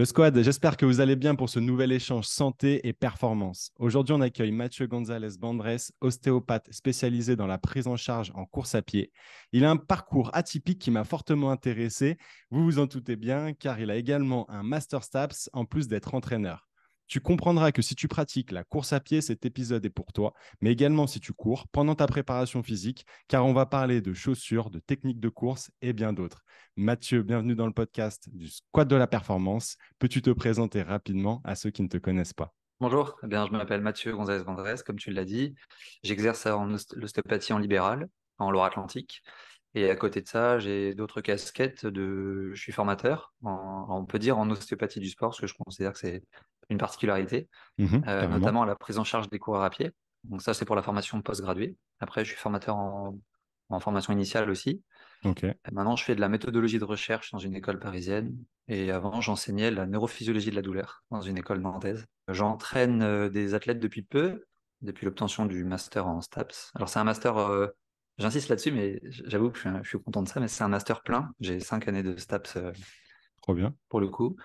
Le squad, j'espère que vous allez bien pour ce nouvel échange santé et performance. Aujourd'hui, on accueille Mathieu González Bandres, ostéopathe spécialisé dans la prise en charge en course à pied. Il a un parcours atypique qui m'a fortement intéressé, vous vous en doutez bien, car il a également un master STAPS en plus d'être entraîneur. Tu comprendras que si tu pratiques la course à pied, cet épisode est pour toi, mais également si tu cours pendant ta préparation physique, car on va parler de chaussures, de techniques de course et bien d'autres. Mathieu, bienvenue dans le podcast du Squat de la Performance. Peux-tu te présenter rapidement à ceux qui ne te connaissent pas Bonjour, eh je m'appelle Mathieu gonzalez vandres comme tu l'as dit. J'exerce en en libéral, en Loire-Atlantique. Et à côté de ça, j'ai d'autres casquettes. De... Je suis formateur, on peut dire en ostéopathie du sport, parce que je considère que c'est une particularité, notamment mmh euh, à notamment la prise en charge des coureurs à pied. Donc ça, c'est pour la formation post-graduée. Après, je suis formateur en, formation initiale aussi. Okay. Maintenant, je fais de la méthodologie de recherche dans une école parisienne. Et avant, j'enseignais la neurophysiologie de la douleur dans une école nantaise. J'entraîne euh, des athlètes depuis peu, depuis l'obtention du master en STAPS. Alors, c'est un master euh, J'insiste là-dessus, mais j'avoue que je suis, content de ça, mais c'est un master plein. J'ai cinq années de STAPS euh, bien. pour le coup.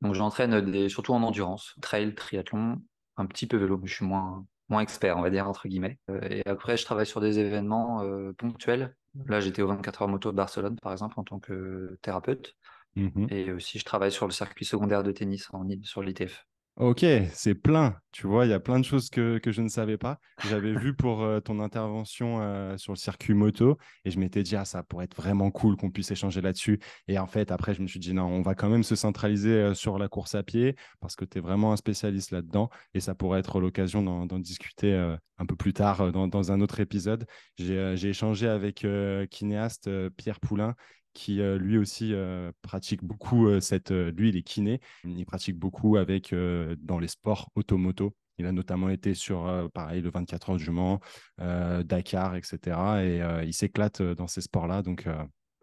Donc j'entraîne des, surtout en endurance, trail, triathlon, un petit peu vélo, mais je suis moins, moins expert, on va dire, entre guillemets. Euh, et après, je travaille sur des événements euh, ponctuels. Là, j'étais au 24 heures moto de Barcelone, par exemple, en tant que thérapeute. Mmh et aussi, je travaille sur le circuit secondaire de tennis en, sur l'ITF. Ok, c'est plein. Tu vois, il y a plein de choses que, que je ne savais pas. J'avais vu pour euh, ton intervention euh, sur le circuit moto et je m'étais dit, ah, ça pourrait être vraiment cool qu'on puisse échanger là-dessus. Et en fait, après, je me suis dit, non, on va quand même se centraliser euh, sur la course à pied parce que tu es vraiment un spécialiste là-dedans et ça pourrait être l'occasion d'en discuter un peu plus tard dans, dans un autre épisode. J'ai échangé avec kinéaste Pierre Poulain qui euh, lui aussi euh, pratique beaucoup euh, cette. lui, il est kiné, il pratique beaucoup avec dans les sports automoto. Il a notamment été sur, pareil, le 24 heures du Mans, Dakar, etc. Et il s'éclate dans ces sports-là. Donc,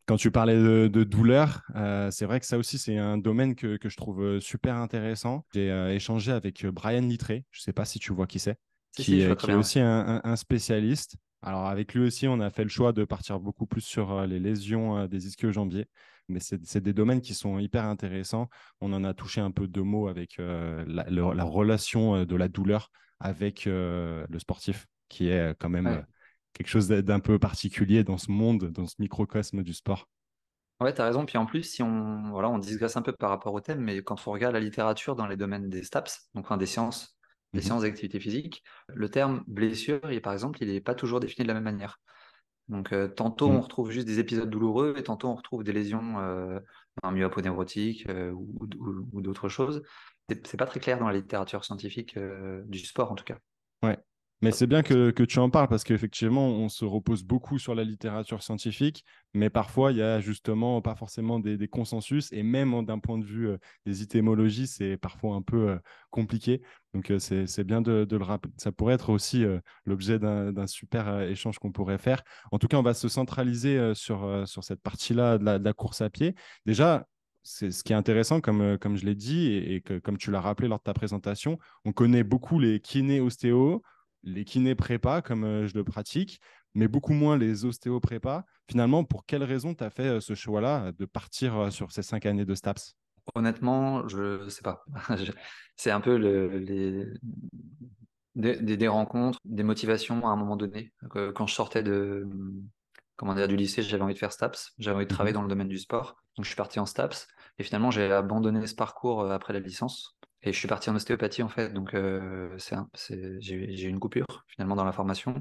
quand tu parlais de, douleur, c'est vrai que ça aussi, c'est un domaine que, je trouve super intéressant. J'ai échangé avec Brian Littré, je ne sais pas si tu vois qui c'est, qui, est aussi un, un, spécialiste alors avec lui aussi, on a fait le choix de partir beaucoup plus sur euh, les lésions euh, des ischio-jambiers. Mais c'est des domaines qui sont hyper intéressants. On en a touché un peu deux mots avec euh, la, relation de la douleur avec le sportif, qui est quand même quelque chose d'un peu particulier dans ce monde, dans ce microcosme du sport. Ouais, tu as raison. Puis en plus, si on, voilà, on un peu par rapport au thème, mais quand on regarde la littérature dans les domaines des STAPS, donc des sciences les mmh séances d'activité physique, le terme blessure, il, par exemple, il n'est pas toujours défini de la même manière. Donc, euh, tantôt, on mmh. retrouve juste des épisodes douloureux et tantôt, on retrouve des lésions, un myopo néurotique ou, d'autres choses. C'est pas très clair dans la littérature scientifique euh, du sport, en tout cas. Ouais. Mais c'est bien que, tu en parles parce qu'effectivement, on se repose beaucoup sur la littérature scientifique, mais parfois, il n'y a justement pas forcément des, consensus et même d'un point de vue euh, des étymologies, c'est parfois un peu euh, compliqué. Donc, euh, c'est bien de, le rappeler. Ça pourrait être aussi l'objet d'un super échange qu'on pourrait faire. En tout cas, on va se centraliser sur, sur cette partie-là de, la course à pied. Déjà, c'est ce qui est intéressant, comme, comme je l'ai dit et, comme tu l'as rappelé lors de ta présentation, on connaît beaucoup les kinés ostéo les kinés prépa, comme euh, je le pratique, mais beaucoup moins les ostéo prépa. Finalement, pour quelles raisons tu as fait euh, ce choix-là euh, de partir sur ces cinq années de STAPS Honnêtement, je ne sais pas. C'est un peu des, des, rencontres, des motivations à un moment donné. Quand je sortais de, comment dire, du lycée, j'avais envie de faire STAPS, j'avais envie de mmh travailler dans le domaine du sport. Donc je suis parti en STAPS et finalement j'ai abandonné ce parcours après la licence et je suis parti en ostéopathie en fait, donc euh, j'ai j'ai une coupure finalement dans la formation.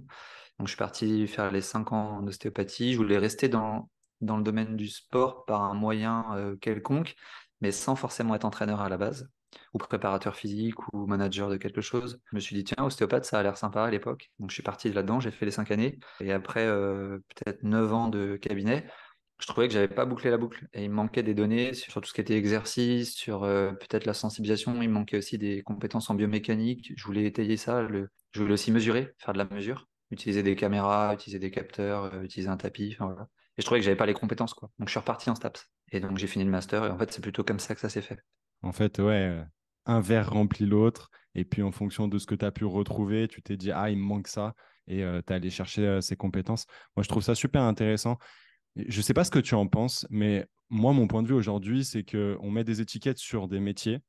Donc je suis parti faire les 5 ans en ostéopathie. Je voulais rester dans, dans le domaine du sport par un moyen euh, quelconque, mais sans forcément être entraîneur à la base, ou préparateur physique, ou manager de quelque chose. Je me suis dit, tiens, ostéopathe, ça a l'air sympa à l'époque. Donc je suis parti là-dedans, j'ai fait les 5 années. Et après euh, peut-être 9 ans de cabinet, je trouvais que j'avais pas bouclé la boucle et il me manquait des données sur tout ce qui était exercice, sur euh, peut-être la sensibilisation. Il me manquait aussi des compétences en biomécanique. Je voulais étayer ça. Le... Je voulais aussi mesurer, faire de la mesure, utiliser des caméras, utiliser des capteurs, euh, utiliser un tapis. Et je trouvais que j'avais pas les compétences quoi. Donc je suis reparti en STAPS et donc j'ai fini le master. Et en fait c'est plutôt comme ça que ça s'est fait. En fait ouais, euh, un verre remplit l'autre et puis en fonction de ce que tu as pu retrouver, tu t'es dit ah il me manque ça et tu es allé chercher ces compétences. Moi je trouve ça super intéressant. Je ne sais pas ce que tu en penses, mais moi, mon point de vue aujourd'hui, c'est qu'on met des étiquettes sur des métiers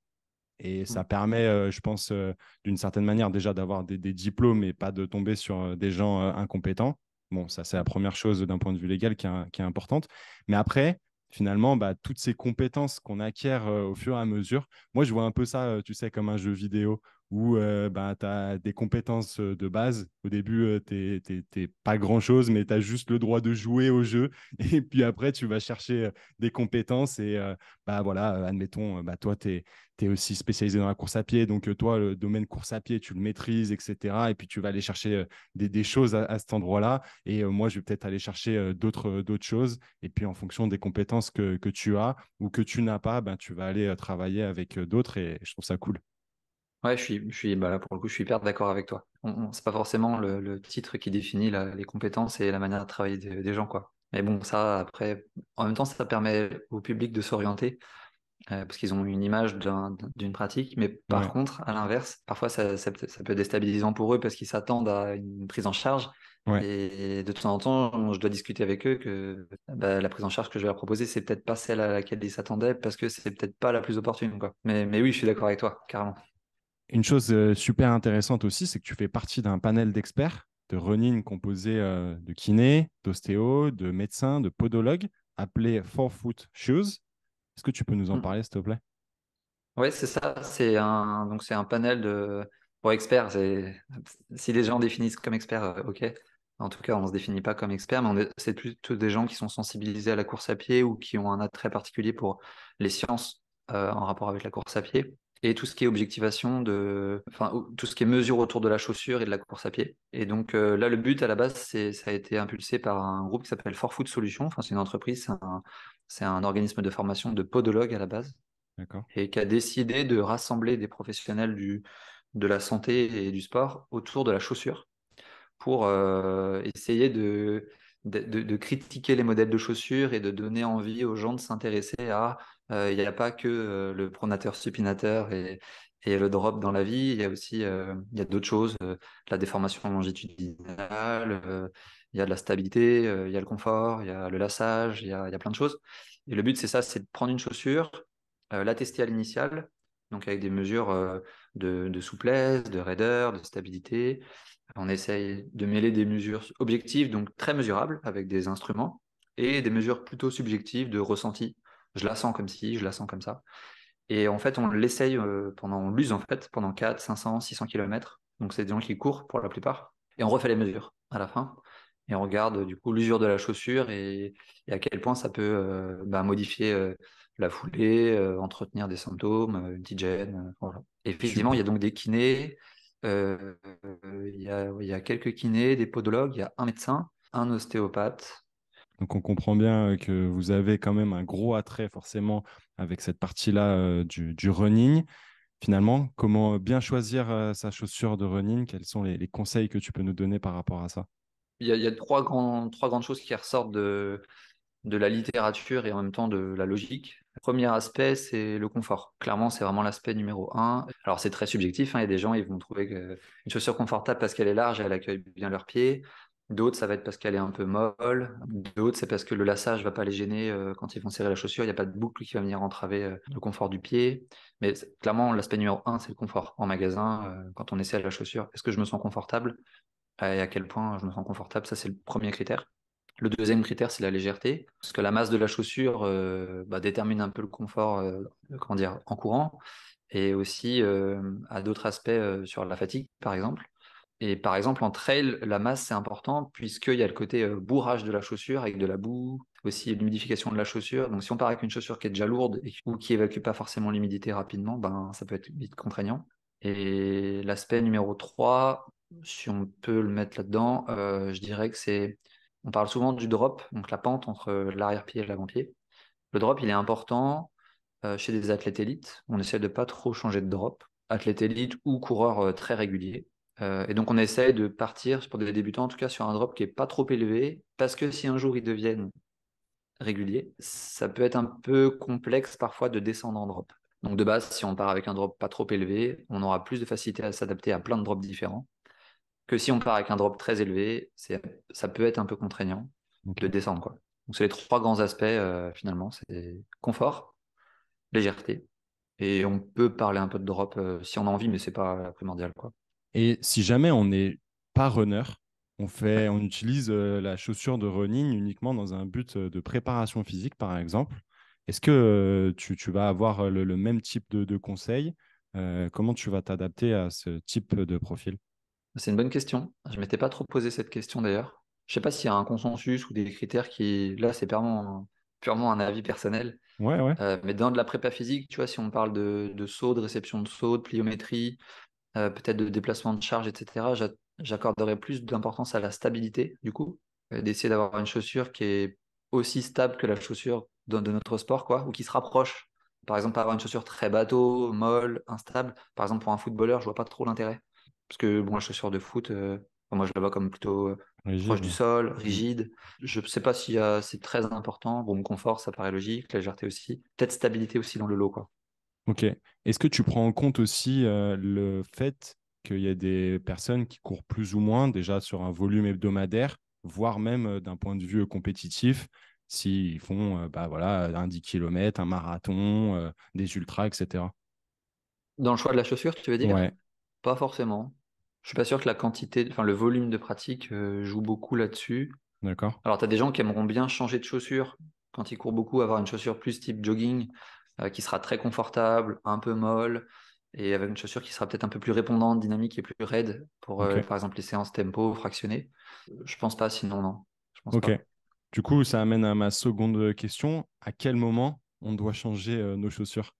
et mmh. ça permet, euh, je pense, euh, d'une certaine manière déjà d'avoir des, diplômes et pas de tomber sur euh, des gens incompétents. Bon, ça, c'est la première chose d'un point de vue légal qui est, importante. Mais après, finalement, bah, toutes ces compétences qu'on acquiert au fur et à mesure, moi, je vois un peu ça, tu sais, comme un jeu vidéo où bah, tu as des compétences de base. Au début, tu n'es pas grand-chose, mais tu as juste le droit de jouer au jeu. Et puis après, tu vas chercher des compétences. Et bah, voilà, admettons, bah, toi, tu es, aussi spécialisé dans la course à pied. Donc, toi, le domaine course à pied, tu le maîtrises, etc. Et puis, tu vas aller chercher des, choses à, cet endroit-là. Et moi, je vais peut-être aller chercher d'autres choses. Et puis, en fonction des compétences que, tu as ou que tu n'as pas, bah, tu vas aller travailler avec d'autres. Et je trouve ça cool. Ouais, je suis, bah pour le coup, je suis hyper d'accord avec toi. C'est pas forcément le, titre qui définit les compétences et la manière de travailler des gens, quoi. Mais bon, ça, après, en même temps, ça permet au public de s'orienter euh, parce qu'ils ont une image d'une pratique. Mais par contre, à l'inverse, parfois, ça, peut être déstabilisant pour eux parce qu'ils s'attendent à une prise en charge. Et de temps en temps, je dois discuter avec eux que bah, la prise en charge que je vais leur proposer, c'est peut-être pas celle à laquelle ils s'attendaient parce que c'est peut-être pas la plus opportune. Quoi. mais oui, je suis d'accord avec toi, carrément. Une chose euh, super intéressante aussi, c'est que tu fais partie d'un panel d'experts de running composé euh, de kinés, d'ostéos, de médecins, de podologues, appelé Four Foot Shoes. Est-ce que tu peux nous en mm. parler, s'il te plaît Oui, c'est ça. C'est un, donc c'est un panel de experts. Si les gens définissent comme experts, euh, ok. En tout cas, on ne se définit pas comme experts, mais c'est plutôt des gens qui sont sensibilisés à la course à pied ou qui ont un attrait particulier pour les sciences en rapport avec la course à pied et tout ce qui est objectivation de, enfin, tout ce qui est mesure autour de la chaussure et de la course à pied. Et donc euh, là, le but à la base, c'est, ça a été impulsé par un groupe qui s'appelle For Foot Solutions. Enfin, c'est une entreprise, c'est un, un, organisme de formation de podologues à la base, et qui a décidé de rassembler des professionnels du, de la santé et du sport autour de la chaussure pour euh, essayer de, de, critiquer les modèles de chaussures et de donner envie aux gens de s'intéresser à euh, il n'y a pas que euh, le pronateur supinateur et, le drop dans la vie, il y a aussi euh, il y a d'autres choses, la déformation longitudinale, il y a de la stabilité, il y a le confort, il y a le lassage, il y a, plein de choses. Et le but, c'est ça, c'est de prendre une chaussure, la tester à l'initiale, donc avec des mesures de, de, souplesse, de raideur, de stabilité. On essaye de mêler des mesures objectives, donc très mesurables, avec des instruments, et des mesures plutôt subjectives de ressenti, je la sens comme ci, je la sens comme ça. Et en fait, on l'essaye euh, pendant, on l'use en fait pendant 4, 500, 600 km. Donc, c'est des gens qui courent pour la plupart. Et on refait les mesures à la fin. Et on regarde du coup l'usure de la chaussure et, à quel point ça peut euh, bah, modifier euh, la foulée, entretenir des symptômes, une petite gêne. effectivement, il y a donc des kinés, il, y a, quelques kinés, des podologues, il y a un médecin, un ostéopathe, donc on comprend bien euh, que vous avez quand même un gros attrait forcément avec cette partie-là euh, du, running. Finalement, comment bien choisir euh, sa chaussure de running Quels sont les, conseils que tu peux nous donner par rapport à ça il y, a, trois, grandes choses qui ressortent de, la littérature et en même temps de la logique. Le premier aspect, c'est le confort. Clairement, c'est vraiment l'aspect numéro un. Alors, c'est très subjectif. Hein. Il y a des gens, ils vont trouver une chaussure confortable parce qu'elle est large, et elle accueille bien leurs pieds. D'autres, ça va être parce qu'elle est un peu molle. D'autres, c'est parce que le lassage va pas les gêner euh, quand ils vont serrer la chaussure. Il n'y a pas de boucle qui va venir entraver euh, le confort du pied. Mais clairement, l'aspect numéro un, c'est le confort. En magasin, euh, quand on essaie la chaussure, est-ce que je me sens confortable et à quel point je me sens confortable Ça, c'est le premier critère. Le deuxième critère, c'est la légèreté, parce que la masse de la chaussure bah, détermine un peu le confort, comment dire, en courant, et aussi à d'autres aspects sur la fatigue, par exemple. Et par exemple, en trail, la masse, c'est important puisqu'il y a le côté euh, bourrage de la chaussure avec de la boue, aussi l'humidification de la chaussure. Donc, si on part avec une chaussure qui est déjà lourde ou qui évacue pas forcément l'humidité rapidement, ben, ça peut être vite contraignant. Et l'aspect numéro 3, si on peut le mettre là-dedans, euh, je dirais que c'est. On parle souvent du drop, donc la pente entre l'arrière-pied et l'avant-pied. Le drop, il est important euh, chez des athlètes élites. On essaie de pas trop changer de drop, athlète élite ou coureur très régulier. Euh, et donc, on essaye de partir, pour des débutants en tout cas, sur un drop qui n'est pas trop élevé, parce que si un jour ils deviennent réguliers, ça peut être un peu complexe parfois de descendre en drop. Donc, de base, si on part avec un drop pas trop élevé, on aura plus de facilité à s'adapter à plein de drops différents que si on part avec un drop très élevé, ça peut être un peu contraignant de descendre. Quoi. Donc, c'est les trois grands aspects euh, finalement c'est confort, légèreté, et on peut parler un peu de drop euh, si on a envie, mais ce c'est pas primordial. quoi. Et si jamais on n'est pas runner, on, fait, on utilise euh, la chaussure de running uniquement dans un but euh, de préparation physique, par exemple. Est-ce que euh, tu, vas avoir le, même type de, de conseils Comment tu vas t'adapter à ce type de profil C'est une bonne question. Je ne m'étais pas trop posé cette question d'ailleurs. Je ne sais pas s'il y a un consensus ou des critères qui. Là, c'est purement, purement un avis personnel. Ouais, ouais. mais dans de la prépa physique, tu vois, si on parle de saut, de réception de saut, de pliométrie, euh, peut-être de déplacement de charge, etc., j'accorderais plus d'importance à la stabilité, du coup, euh, d'essayer d'avoir une chaussure qui est aussi stable que la chaussure de, notre sport, quoi, ou qui se rapproche. Par exemple, avoir une chaussure très bateau, molle, instable, par exemple, pour un footballeur, je vois pas trop l'intérêt. Parce que, bon, la chaussure de foot, euh, moi, je la vois comme plutôt proche du sol, mmh. rigide. Je sais pas si c'est très important. Bon, confort, ça paraît logique, la légèreté aussi. Peut-être stabilité aussi dans le lot, quoi. Ok. Est-ce que tu prends en compte aussi euh, le fait qu'il y a des personnes qui courent plus ou moins déjà sur un volume hebdomadaire, voire même euh, d'un point de vue euh, compétitif, s'ils font bah, un 10 km, un marathon, des ultras, etc. Dans le choix de la chaussure, tu veux dire ouais. Pas forcément. Je suis pas sûr que la quantité, enfin le volume de pratique joue beaucoup là-dessus. D'accord. Alors, tu as des gens qui aimeront bien changer de chaussure quand ils courent beaucoup, avoir une chaussure plus type jogging euh, qui sera très confortable, un peu molle, et avec une chaussure qui sera peut-être un peu plus répondante, dynamique et plus raide pour, euh, par exemple, les séances tempo fractionnées. Euh, je pense pas, sinon, non. Je pense ok. Du coup, ça amène à ma seconde question. À quel moment on doit changer nos chaussures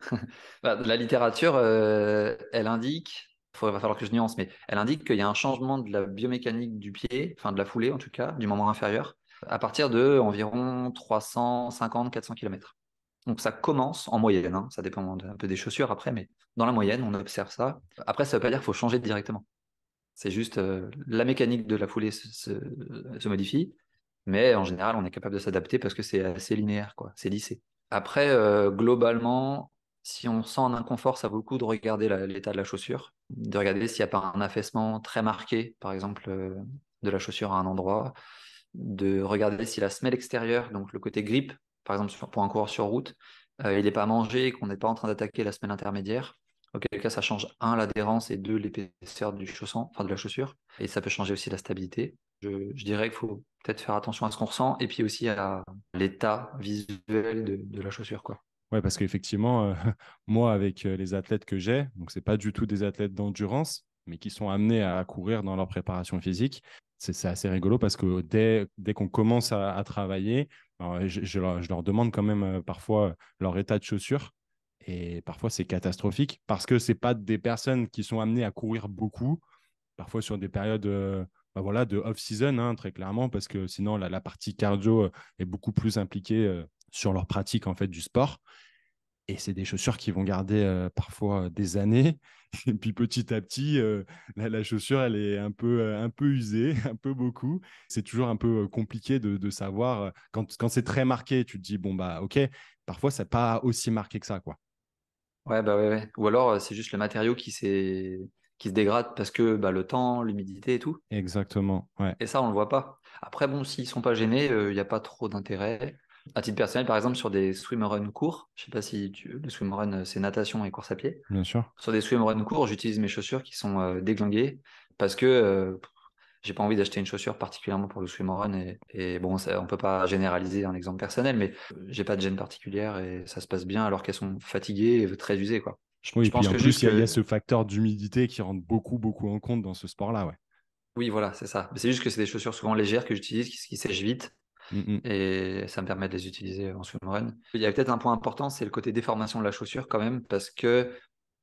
bah, La littérature, elle indique il va falloir que je nuance, mais elle indique qu'il y a un changement de la biomécanique du pied, enfin de la foulée en tout cas, du membre inférieur, à partir de environ 350-400 km. Donc ça commence en moyenne, hein. ça dépend un peu des chaussures après, mais dans la moyenne, on observe ça. Après, ça ne veut pas dire qu'il faut changer directement. C'est juste euh, la mécanique de la foulée se, modifie, mais en général, on est capable de s'adapter parce que c'est assez linéaire, quoi, c'est lissé. Après, euh, globalement, si on sent un inconfort, ça vaut le coup de regarder l'état de la chaussure, de regarder s'il n'y a pas un affaissement très marqué, par exemple, euh, de la chaussure à un endroit, de regarder si la semelle extérieure, donc le côté grippe par exemple pour un coureur sur route, euh, il n'est pas mangé, qu'on n'est pas en train d'attaquer la semaine intermédiaire, auquel cas ça change un l'adhérence et deux l'épaisseur du enfin de la chaussure, et ça peut changer aussi la stabilité. Je, dirais qu'il faut peut-être faire attention à ce qu'on ressent et puis aussi à l'état visuel de, la chaussure, quoi. Oui, parce qu'effectivement, euh, moi, avec euh, les athlètes que j'ai, donc c'est pas du tout des athlètes d'endurance, mais qui sont amenés à courir dans leur préparation physique, c'est assez rigolo parce que dès, qu'on commence à, travailler, je, leur, demande quand même euh, parfois euh, leur état de chaussures. Et parfois, c'est catastrophique parce que ce pas des personnes qui sont amenées à courir beaucoup, parfois sur des périodes euh, bah voilà, de off-season, hein, très clairement, parce que sinon, la, partie cardio est beaucoup plus impliquée sur leur pratique en fait, du sport. Et c'est des chaussures qui vont garder euh, parfois des années. Et puis petit à petit, euh, la, chaussure, elle est un peu, euh, un peu usée, un peu beaucoup. C'est toujours un peu compliqué de, savoir. Quand, quand c'est très marqué, tu te dis, bon, bah ok, parfois, c'est pas aussi marqué que ça. quoi. Ouais, bah Ou alors, c'est juste le matériau qui qui se dégrade parce que bah, le temps, l'humidité et tout. Exactement. Ouais. Et ça, on le voit pas. Après, bon, s'ils sont pas gênés, il n'y a pas trop d'intérêt. À titre personnel, par exemple, sur des swimrun courts, je ne sais pas si tu... le swimrun, euh, c'est natation et course à pied. Bien sûr. Sur des swimrun courts, j'utilise mes chaussures qui sont euh, déglinguées parce que euh, j'ai pas envie d'acheter une chaussure particulièrement pour le swimrun. Et, et bon, ça, on peut pas généraliser un exemple personnel, mais j'ai pas de gêne particulière et ça se passe bien alors qu'elles sont fatiguées et très usées. Quoi. Je, pense plus, il y, a ce facteur d'humidité qui rentre beaucoup, beaucoup en compte dans ce sport-là. Ouais. Oui, voilà, c'est ça. C'est juste que c'est des chaussures souvent légères que j'utilise, qui sèchent vite Mm, mm. Et ça me permet de les utiliser en swim Il y a peut-être un point important, c'est le côté déformation de la chaussure quand même, parce que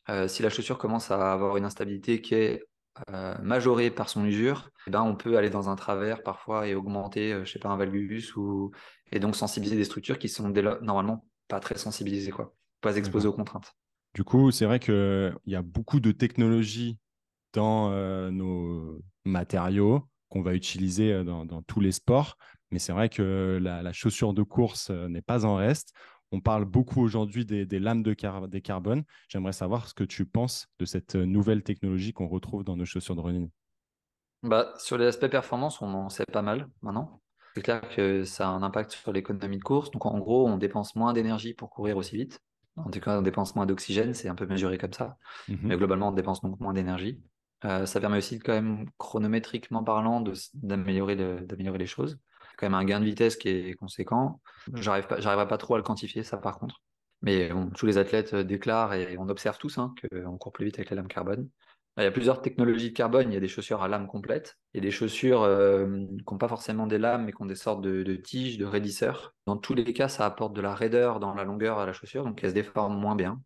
euh, si la chaussure commence à avoir une instabilité qui est euh, majorée par son usure, eh ben, on peut aller dans un travers parfois et augmenter, euh, je sais pas, un valgus ou... et donc sensibiliser des structures qui sont normalement pas très sensibilisées, quoi, pas exposées aux contraintes. Du coup, c'est vrai qu'il y a beaucoup de technologies dans nos matériaux qu'on va utiliser dans, tous les sports, mais c'est vrai que la, chaussure de course euh, n'est pas en reste. On parle beaucoup aujourd'hui des, lames de carbone. J'aimerais savoir ce que tu penses de cette euh, nouvelle technologie qu'on retrouve dans nos chaussures de running. Bah, sur les aspects performance, on en sait pas mal maintenant. C'est clair que ça a un impact sur l'économie de course. Donc en gros, on dépense moins d'énergie pour courir aussi vite. En tout cas, on dépense moins d'oxygène, c'est un peu mesuré comme ça. Mhm. Mais globalement, on dépense donc moins d'énergie. Euh, ça permet aussi, quand même, chronométriquement parlant, d'améliorer les choses quand même un gain de vitesse qui est conséquent. Mm. Je pas, pas trop à le quantifier, ça par contre. Mais tous les athlètes euh, déclarent et on observe tous hein, qu'on court plus vite avec la lame carbone. Il y a plusieurs technologies de carbone. Il y a des chaussures à lame complète et des chaussures euh, qui n'ont pas forcément des lames, mais qui ont des sortes de, tiges, de raidisseurs. Dans tous les cas, ça apporte de la raideur dans la longueur à la chaussure, donc elle se déforme moins bien.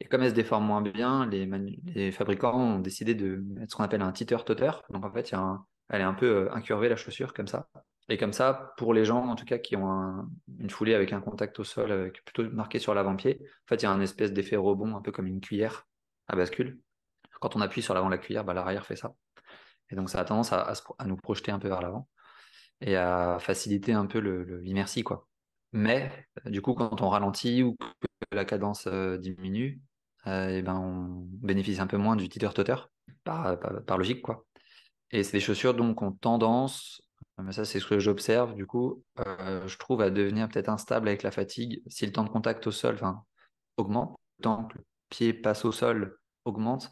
Et comme elle se déforme moins bien, les, fabricants ont décidé de mettre ce qu'on appelle un titeur totter Donc en fait, elle est un peu euh, incurvée, la chaussure, comme ça. Et comme ça, pour les gens, en tout cas, qui ont une foulée avec un contact au sol, avec, plutôt marqué sur l'avant-pied, en fait, il y a un espèce d'effet rebond, un peu comme une cuillère à bascule. Quand on appuie sur l'avant de la cuillère, bah, l'arrière fait ça. Et donc, ça a tendance à, nous projeter un peu vers l'avant et à faciliter un peu l'inertie, le, Mais du coup, quand on ralentit ou que la cadence euh, diminue, euh, ben on bénéficie un peu moins du titer totter par, logique, quoi. Et c'est des chaussures donc ont tendance ça c'est ce que j'observe du coup, euh, je trouve à devenir peut-être instable avec la fatigue. Si le temps de contact au sol augmente, le temps que le pied passe au sol augmente,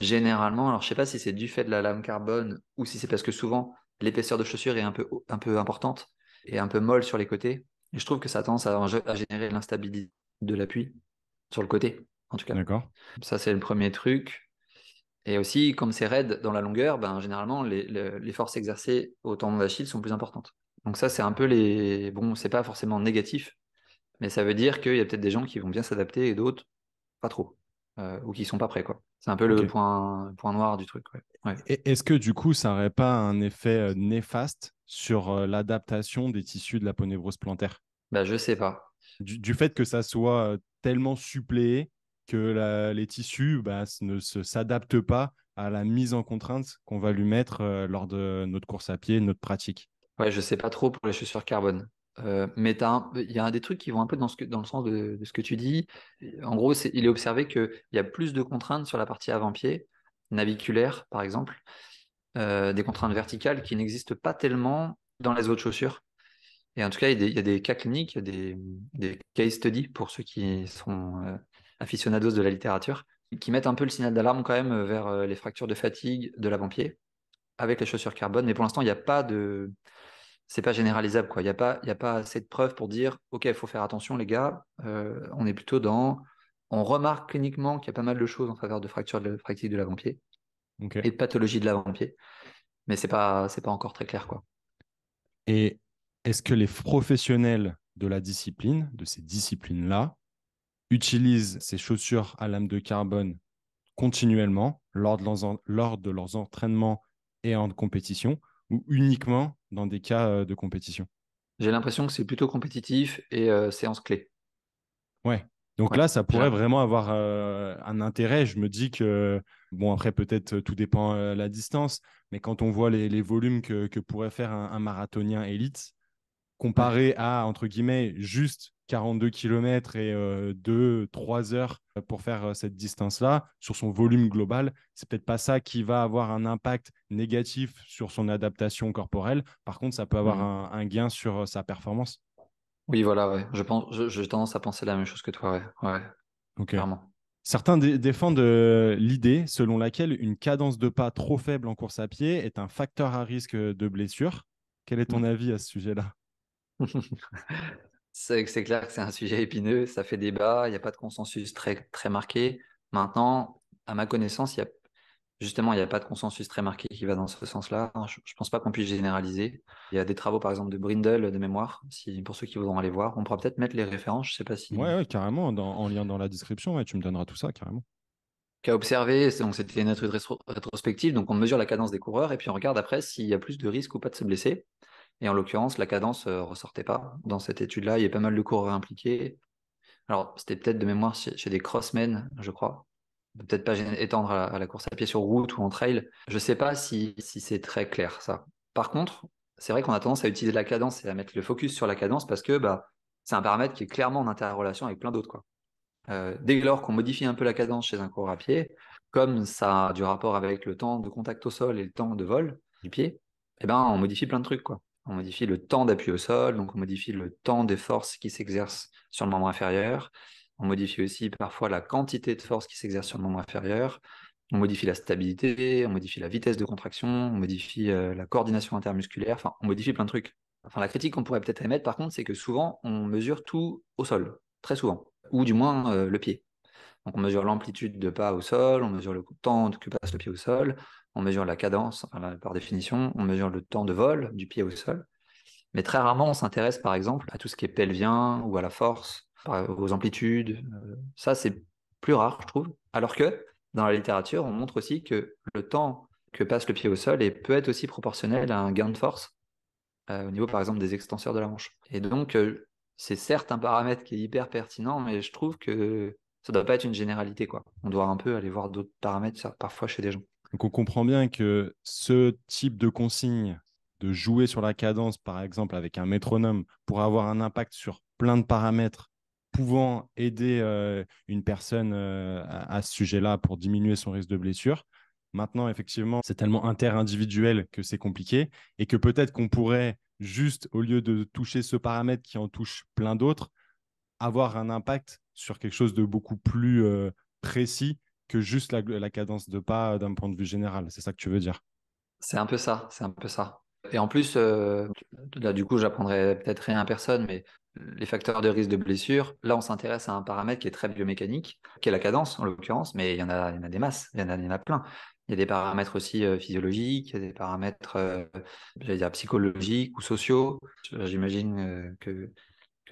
généralement, alors je sais pas si c'est du fait de la lame carbone ou si c'est parce que souvent l'épaisseur de chaussure est un peu, un peu importante et un peu molle sur les côtés. je trouve que ça tend à, à générer l'instabilité de l'appui sur le côté, en tout cas. D'accord. Ça c'est le premier truc. Et aussi, comme c'est raide dans la longueur, ben, généralement, les, forces exercées au tendon d'Achille sont plus importantes. Donc ça, c'est un peu les... Bon, c'est pas forcément négatif, mais ça veut dire qu'il y a peut-être des gens qui vont bien s'adapter et d'autres pas trop, euh, ou qui sont pas prêts. quoi. C'est un peu le point, point noir du truc. Ouais. Est-ce que du coup, ça n'aurait pas un effet euh, néfaste sur euh, l'adaptation des tissus de la ponévrose plantaire Je bah, Je sais pas. du fait que ça soit tellement suppléé que les tissus bah, ne s'adaptent pas à la mise en contrainte qu'on va lui mettre euh, lors de notre course à pied, notre pratique. Ouais, je sais pas trop pour les chaussures carbone. Euh, mais il y a des trucs qui vont un peu dans, le sens de, ce que tu dis. En gros, il est observé qu'il y a plus de contraintes sur la partie avant-pied, naviculaire par exemple, euh, des contraintes verticales qui n'existent pas tellement dans les autres chaussures. Et en tout cas, il y a des, cas cliniques, des, des, case studies pour ceux qui sont aficionados de la littérature, qui mettent un peu le signal d'alarme quand même euh, vers euh, les fractures de fatigue de l'avant-pied avec les chaussures carbone. Mais pour l'instant, il n'y a pas de. C'est pas généralisable, quoi. Il n'y a, pas, a pas assez de preuves pour dire OK, il faut faire attention, les gars. Euh, on est plutôt dans. On remarque cliniquement qu'il y a pas mal de choses en faveur de fractures de fatigue de l'avant-pied et de pathologie de l'avant-pied. Mais ce n'est pas, pas encore très clair, quoi. Et est-ce que les professionnels de la discipline, de ces disciplines-là, utilisent ces chaussures à lame de carbone continuellement lors de leurs, lors de leurs entraînements et en compétition ou uniquement dans des cas euh, de compétition J'ai l'impression que c'est plutôt compétitif et euh, séance clé. Ouais. Donc là, ça pourrait vraiment avoir euh, un intérêt. Je me dis que, bon, après, peut-être tout dépend de la distance, mais quand on voit les, volumes que, pourrait faire un, marathonien élite, comparé à, entre guillemets, juste 42 km et 2-3 euh, heures pour faire euh, cette distance-là, sur son volume global, c'est peut-être pas ça qui va avoir un impact négatif sur son adaptation corporelle. Par contre, ça peut avoir mmh. un, gain sur euh, sa performance. Oui, voilà, ouais. je pense, j'ai tendance à penser la même chose que toi, ouais. Certains défendent l'idée selon laquelle une cadence de pas trop faible en course à pied est un facteur à risque de blessure. Quel est ton mmh. avis à ce sujet-là c'est clair que c'est un sujet épineux, ça fait débat, il n'y a pas de consensus très, très marqué. Maintenant, à ma connaissance, il y a, justement, il n'y a pas de consensus très marqué qui va dans ce sens-là. Hein. Je ne pense pas qu'on puisse généraliser. Il y a des travaux, par exemple, de Brindle de mémoire, si, pour ceux qui voudront aller voir. On pourra peut-être mettre les références, je ne sais pas si. Oui, carrément, en lien dans la description, tu me donneras tout ça, carrément qu'à observer. Donc, c'était une étude rétrospective. Donc, on mesure la cadence des coureurs et puis on regarde après s'il y a plus de risques ou pas de se blesser. Et en l'occurrence, la cadence ne euh, ressortait pas dans cette étude-là. Il y a pas mal de coureurs impliqués. Alors, c'était peut-être de mémoire chez, des crossmen, je crois. Peut-être pas étendre à la, course à pied sur route ou en trail. Je ne sais pas si, c'est très clair, ça. Par contre, c'est vrai qu'on a tendance à utiliser la cadence et à mettre le focus sur la cadence parce que bah, c'est un paramètre qui est clairement en interrelation avec plein d'autres. Euh, dès lors qu'on modifie un peu la cadence chez un coureur à pied, comme ça a du rapport avec le temps de contact au sol et le temps de vol du pied, eh ben, on modifie plein de trucs. Quoi on modifie le temps d'appui au sol, donc on modifie le temps des forces qui s'exercent sur le membre inférieur, on modifie aussi parfois la quantité de force qui s'exerce sur le membre inférieur, on modifie la stabilité, on modifie la vitesse de contraction, on modifie euh, la coordination intermusculaire, enfin on modifie plein de trucs. la critique qu'on pourrait peut-être émettre par contre, c'est que souvent on mesure tout au sol, très souvent, ou du moins euh, le pied. Donc on mesure l'amplitude de pas au sol, on mesure le temps que passe le pied au sol, on mesure la cadence hein, par définition, on mesure le temps de vol du pied au sol, mais très rarement on s'intéresse par exemple à tout ce qui est pelvien ou à la force, aux amplitudes. Euh, ça c'est plus rare je trouve. Alors que dans la littérature on montre aussi que le temps que passe le pied au sol et peut être aussi proportionnel à un gain de force euh, au niveau par exemple des extenseurs de la manche. Et donc euh, c'est certes un paramètre qui est hyper pertinent, mais je trouve que ça ne doit pas être une généralité quoi. On doit un peu aller voir d'autres paramètres parfois chez des gens. Donc on comprend bien que ce type de consigne, de jouer sur la cadence, par exemple, avec un métronome, pour avoir un impact sur plein de paramètres, pouvant aider euh, une personne euh, à, ce sujet-là pour diminuer son risque de blessure. Maintenant, effectivement, c'est tellement inter-individuel que c'est compliqué et que peut-être qu'on pourrait juste, au lieu de toucher ce paramètre qui en touche plein d'autres, avoir un impact sur quelque chose de beaucoup plus euh, précis que juste la, cadence de pas d'un point de vue général. C'est ça que tu veux dire C'est un peu ça, c'est un peu ça. Et en plus, euh, là, du coup, j'apprendrai peut-être rien à personne, mais les facteurs de risque de blessure, là, on s'intéresse à un paramètre qui est très biomécanique, qui est la cadence, en l'occurrence, mais il y en a, il y en a des masses, il y en a, y en a plein. Il y a des paramètres aussi euh, physiologiques, il y a des paramètres euh, dire, psychologiques ou sociaux. J'imagine euh, que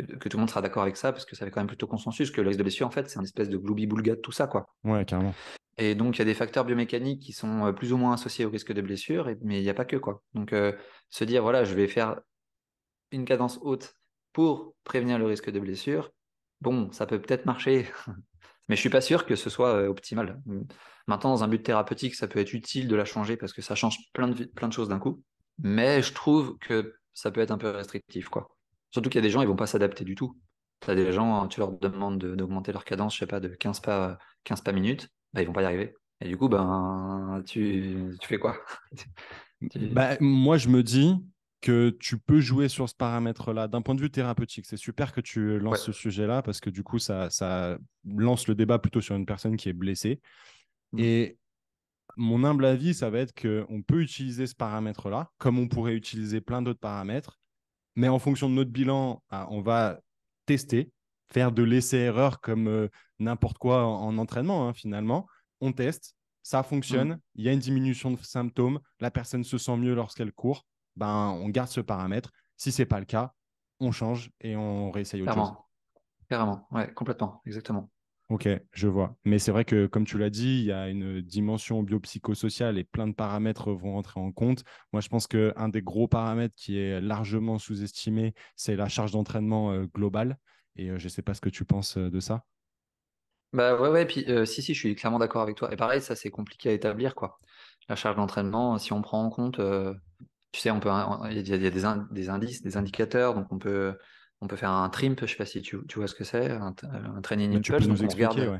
que, tout le monde sera d'accord avec ça, parce que ça fait quand même plutôt consensus que le risque de blessure, en fait, c'est une espèce de glooby boulga de tout ça, quoi. Ouais, carrément. Et donc, il y a des facteurs biomécaniques qui sont euh, plus ou moins associés au risque de blessure, mais il n'y a pas que, quoi. Donc, euh, se dire, voilà, je vais faire une cadence haute pour prévenir le risque de blessure, bon, ça peut peut-être marcher, mais je suis pas sûr que ce soit euh, optimal. Maintenant, dans un but thérapeutique, ça peut être utile de la changer parce que ça change plein de, plein de choses d'un coup, mais je trouve que ça peut être un peu restrictif, quoi. Surtout qu'il y a des gens, ils vont pas s'adapter du tout. Tu as des gens, tu leur demandes d'augmenter leur cadence, je sais pas, de 15 pas, 15 pas ne bah, ils vont pas y arriver. Et du coup, ben, tu, fais quoi bah, Moi, je me dis que tu peux jouer sur ce paramètre-là. D'un point de vue thérapeutique, c'est super que tu lances ce sujet-là parce que du coup, ça, ça lance le débat plutôt sur une personne qui est blessée. Mmh. Et mon humble avis, ça va être qu'on peut utiliser ce paramètre-là, comme on pourrait utiliser plein d'autres paramètres, mais en fonction de notre bilan, ah, on va tester, faire de l'essai-erreur comme euh, n'importe quoi en, entraînement, hein, finalement. On teste, ça fonctionne, mmh. il y a une diminution de symptômes, la personne se sent mieux lorsqu'elle court, ben, on garde ce paramètre. Si ce n'est pas le cas, on change et on réessaye autre complètement, exactement. Ok, je vois. Mais c'est vrai que, comme tu l'as dit, il y a une dimension biopsychosociale et plein de paramètres vont rentrer en compte. Moi, je pense qu'un des gros paramètres qui est largement sous-estimé, c'est la charge d'entraînement euh, globale. Et euh, je ne sais pas ce que tu penses euh, de ça. Bah ouais, puis si, si, je suis clairement d'accord avec toi. Et pareil, ça, c'est compliqué à établir, quoi. La charge d'entraînement, si on prend en compte, tu sais, on peut, il y a, des, indices, des indicateurs, donc on peut on peut faire un Trimp, je ne sais pas si tu, vois ce que c'est, un, euh, training impulse. Tu peux nous expliquer,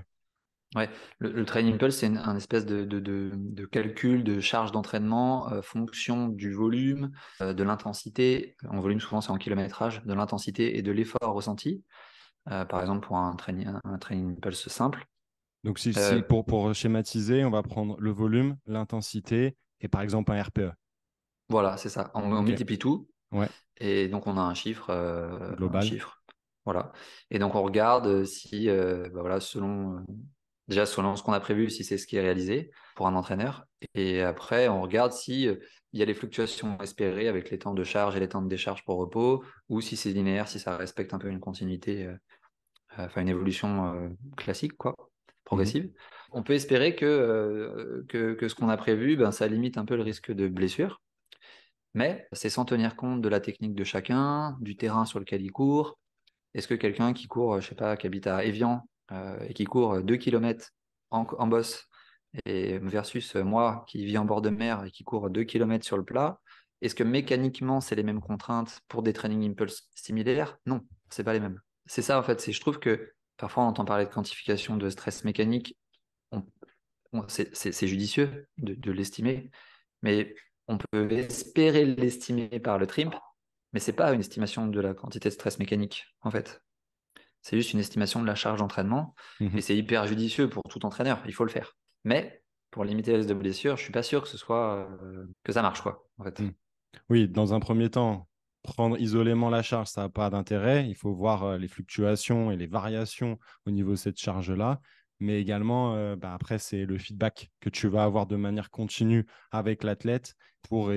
le, training impulse, c'est un espèce de, calcul de charge d'entraînement euh, fonction du volume, euh, de l'intensité, en volume souvent c'est en kilométrage, de l'intensité et de l'effort ressenti, par exemple pour un, training, un training impulse simple. Donc si, pour, pour schématiser, on va prendre le volume, l'intensité et par exemple un RPE. Voilà, c'est ça. on multiplie tout Ouais. Et donc, on a un chiffre. Euh, Global. chiffre. Voilà. Et donc, on regarde euh, si, euh, bah, voilà, selon, déjà selon ce qu'on a prévu, si c'est ce qui est réalisé pour un entraîneur. Et après, on regarde si il y a les fluctuations espérées avec les temps de charge et les temps de décharge pour repos, ou si c'est linéaire, si ça respecte un peu une continuité, enfin une évolution classique, quoi mmh. progressive. On peut espérer que, que, que, ce qu'on a prévu, ben, ça limite un peu le risque de blessure mais c'est sans tenir compte de la technique de chacun, du terrain sur lequel il court. Est-ce que quelqu'un qui court, je sais pas, qui habite à Evian euh, et qui court 2 km en, bosse, et versus moi qui vis en bord de mer et qui court 2 km sur le plat, est-ce que mécaniquement c'est les mêmes contraintes pour des training impulse similaires Non, c'est pas les mêmes. C'est ça en fait, c'est je trouve que parfois on entend parler de quantification de stress mécanique, c'est judicieux de, de l'estimer, mais on peut espérer l'estimer par le TRIMP, mais c'est pas une estimation de la quantité de stress mécanique, en fait. C'est juste une estimation de la charge d'entraînement, mhm. et c'est hyper judicieux pour tout entraîneur, il faut le faire. Mais pour limiter les risques de blessure, je suis pas sûr que ce soit euh, que ça marche, quoi, mhm. Oui, dans un premier temps, prendre isolément la charge, ça n'a pas d'intérêt. Il faut voir euh, les fluctuations et les variations au niveau de cette charge-là mais également, euh, bah, après, c'est le feedback que tu vas avoir de manière continue avec l'athlète pour